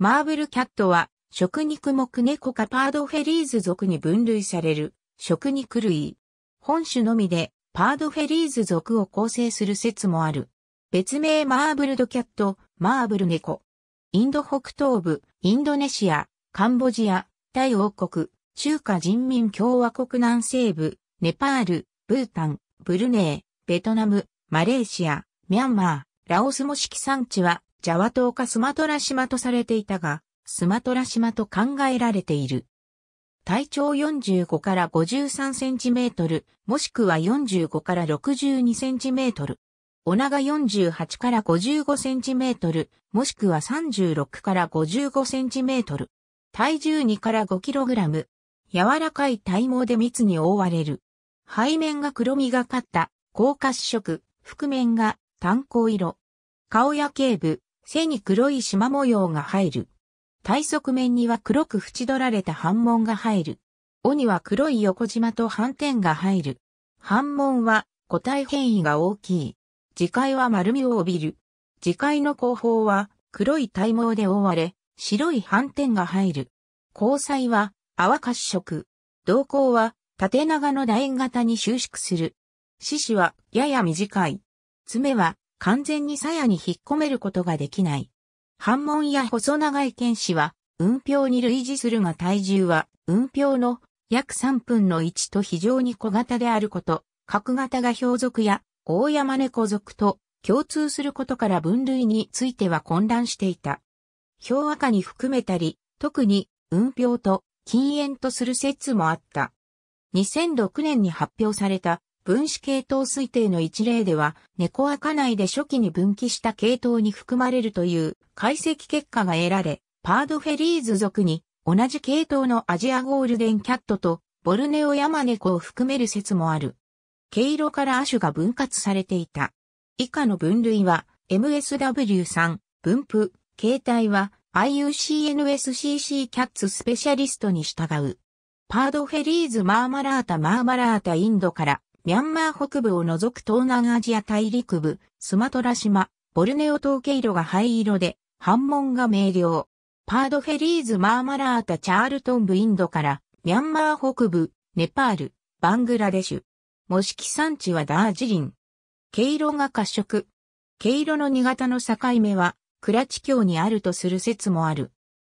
マーブルキャットは、食肉目猫かパードフェリーズ属に分類される、食肉類。本種のみで、パードフェリーズ属を構成する説もある。別名マーブルドキャット、マーブル猫。インド北東部、インドネシア、カンボジア、タイ王国、中華人民共和国南西部、ネパール、ブータン、ブルネー、ベトナム、マレーシア、ミャンマー、ラオスも色産地はジャワ島かスマトラ島とされていたが、スマトラ島と考えられている。体長45から53センチメートル、もしくは45から62センチメートル。お長48から55センチメートル、もしくは36から55センチメートル。体重2から5キログラム。柔らかい体毛で蜜に覆われる。背面が黒みがかった、高褐色、覆面が炭鉱色。顔や頸部、背に黒い縞模様が入る。体側面には黒く縁取られた反紋が入る。尾には黒い横縞と斑点が入る。反紋は個体変異が大きい。磁界は丸みを帯びる。磁界の後方は黒い体毛で覆われ、白い斑点が入る。交際は泡褐色。瞳孔は縦長の楕円型に収縮する。獅子はやや短い。爪は完全に鞘に引っ込めることができない。反問や細長い剣士は、運表に類似するが体重は、運表の約3分の1と非常に小型であること、角型が表族や大山猫族と共通することから分類については混乱していた。表赤に含めたり、特に運表と禁煙とする説もあった。2006年に発表された分子系統推定の一例では、猫は家内で初期に分岐した系統に含まれるという解析結果が得られ、パードフェリーズ族に同じ系統のアジアゴールデンキャットとボルネオヤマネコを含める説もある。毛色から亜種が分割されていた。以下の分類は MSW3 分布、形態は IUCNSCC キャッツスペシャリストに従う。パードフェリーズマーマラータマーマラータインドからミャンマー北部を除く東南アジア大陸部、スマトラ島、ボルネオ島経路が灰色で、反問が明瞭。パードフェリーズ・マーマラータ・チャールトンブ・インドから、ミャンマー北部、ネパール、バングラデシュ。模式産地はダージリン。経路が褐色。経路の2型の境目は、クラチ境にあるとする説もある。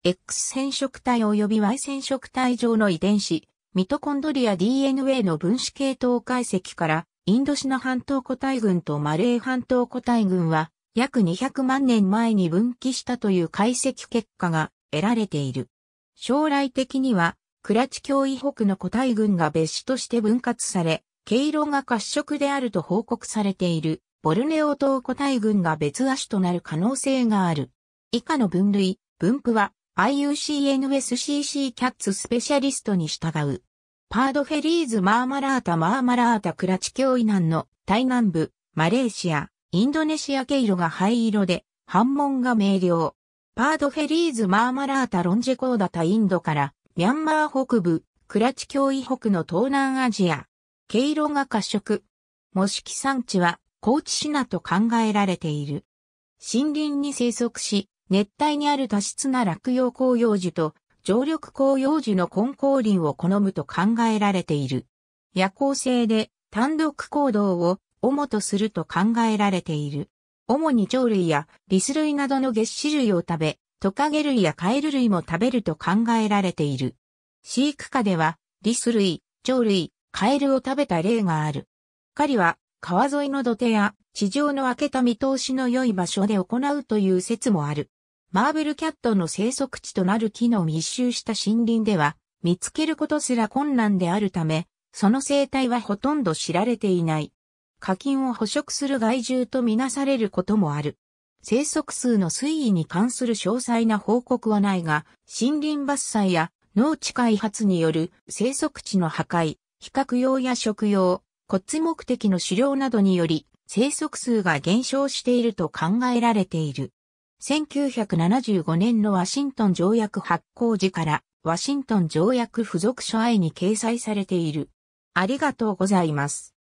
X 染色体及び Y 染色体上の遺伝子、ミトコンドリア DNA の分子系統解析から、インドシナ半島個体群とマレー半島個体群は、約200万年前に分岐したという解析結果が得られている。将来的には、クラチ教異北の個体群が別種として分割され、経路が褐色であると報告されている、ボルネオ島個体群が別足種となる可能性がある。以下の分類、分布は、IUCNSCC キャッツスペシャリストに従う。パードフェリーズマーマラータマーマラータクラチ教委南の対南部、マレーシア、インドネシア経路が灰色で、反問が明瞭。パードフェリーズマーマラータロンジコーダタインドから、ミャンマー北部、クラチ教委北の東南アジア、経路が褐色。模式産地は、高知市なと考えられている。森林に生息し、熱帯にある多湿な落葉紅葉樹と常緑紅葉樹の根光林を好むと考えられている。夜行性で単独行動を主とすると考えられている。主に鳥類やリス類などの月種類を食べ、トカゲ類やカエル類も食べると考えられている。飼育下では、リス類、鳥類、カエルを食べた例がある。狩りは、川沿いの土手や地上の開けた見通しの良い場所で行うという説もある。マーベルキャットの生息地となる木の密集した森林では、見つけることすら困難であるため、その生態はほとんど知られていない。課金を捕食する害獣とみなされることもある。生息数の推移に関する詳細な報告はないが、森林伐採や農地開発による生息地の破壊、比較用や食用、骨目的の狩猟などにより、生息数が減少していると考えられている。1975年のワシントン条約発行時からワシントン条約付属書愛に掲載されている。ありがとうございます。